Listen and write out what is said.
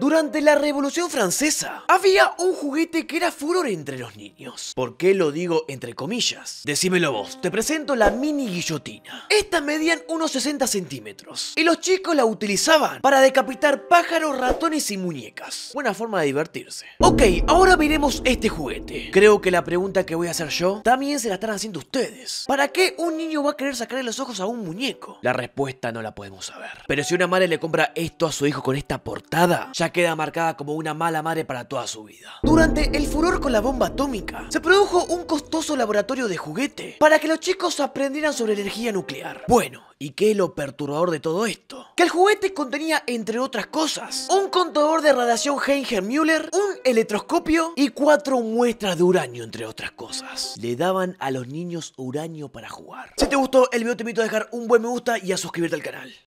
Durante la Revolución Francesa, había un juguete que era furor entre los niños. ¿Por qué lo digo entre comillas? Decímelo vos, te presento la mini guillotina. Estas medían unos 60 centímetros, y los chicos la utilizaban para decapitar pájaros, ratones y muñecas. Buena forma de divertirse. Ok, ahora veremos este juguete. Creo que la pregunta que voy a hacer yo también se la están haciendo ustedes. ¿Para qué un niño va a querer sacarle los ojos a un muñeco? La respuesta no la podemos saber. Pero si una madre le compra esto a su hijo con esta portada, ya queda marcada como una mala madre para toda su vida. Durante el furor con la bomba atómica, se produjo un costoso laboratorio de juguete para que los chicos aprendieran sobre energía nuclear. Bueno, ¿Y qué es lo perturbador de todo esto? Que el juguete contenía, entre otras cosas, un contador de radiación Heinz-Müller, un electroscopio y cuatro muestras de uranio, entre otras cosas. Le daban a los niños uranio para jugar. Si te gustó el video, te invito a dejar un buen me gusta y a suscribirte al canal.